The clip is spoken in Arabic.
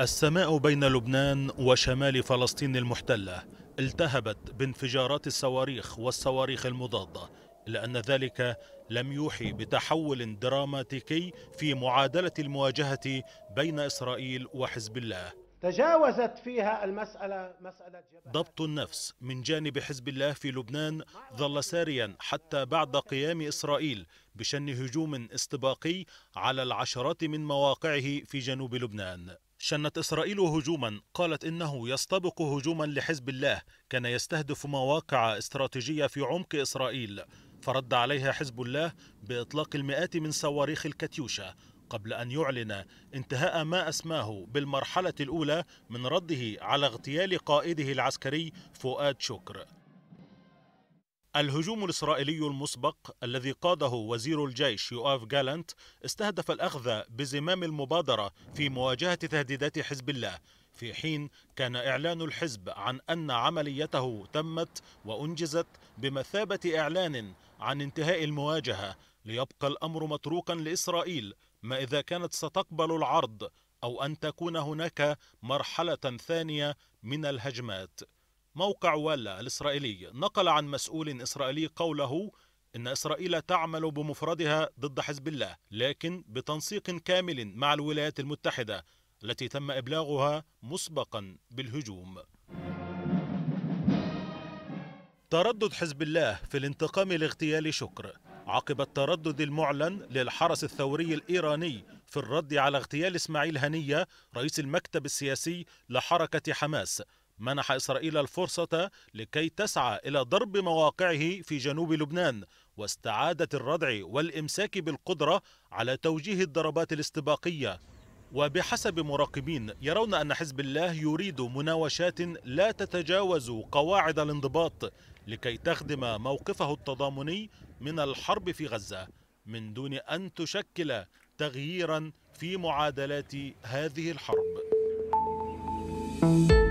السماء بين لبنان وشمال فلسطين المحتلة التهبت بانفجارات الصواريخ والصواريخ المضادة لأن ذلك لم يوحي بتحول دراماتيكي في معادلة المواجهة بين إسرائيل وحزب الله تجاوزت فيها المسألة مسألة ضبط النفس من جانب حزب الله في لبنان ظل ساريا حتى بعد قيام إسرائيل بشن هجوم استباقي على العشرات من مواقعه في جنوب لبنان شنت إسرائيل هجوما قالت إنه يستبق هجوما لحزب الله كان يستهدف مواقع استراتيجية في عمق إسرائيل فرد عليها حزب الله بإطلاق المئات من صواريخ الكاتيوشا قبل أن يعلن انتهاء ما أسماه بالمرحلة الأولى من رده على اغتيال قائده العسكري فؤاد شكر الهجوم الإسرائيلي المسبق الذي قاده وزير الجيش يؤاف جالانت استهدف الأخذ بزمام المبادرة في مواجهة تهديدات حزب الله في حين كان إعلان الحزب عن أن عمليته تمت وأنجزت بمثابة إعلان عن انتهاء المواجهة ليبقى الأمر متروكا لإسرائيل ما إذا كانت ستقبل العرض أو أن تكون هناك مرحلة ثانية من الهجمات موقع والا الإسرائيلي نقل عن مسؤول إسرائيلي قوله إن إسرائيل تعمل بمفردها ضد حزب الله لكن بتنسيق كامل مع الولايات المتحدة التي تم إبلاغها مسبقا بالهجوم تردد حزب الله في الانتقام لاغتيال شكر عقب التردد المعلن للحرس الثوري الإيراني في الرد على اغتيال إسماعيل هنية رئيس المكتب السياسي لحركة حماس منح إسرائيل الفرصة لكي تسعى إلى ضرب مواقعه في جنوب لبنان واستعادة الردع والإمساك بالقدرة على توجيه الضربات الاستباقية وبحسب مراقبين يرون أن حزب الله يريد مناوشات لا تتجاوز قواعد الانضباط لكي تخدم موقفه التضامني من الحرب في غزة من دون أن تشكل تغييرا في معادلات هذه الحرب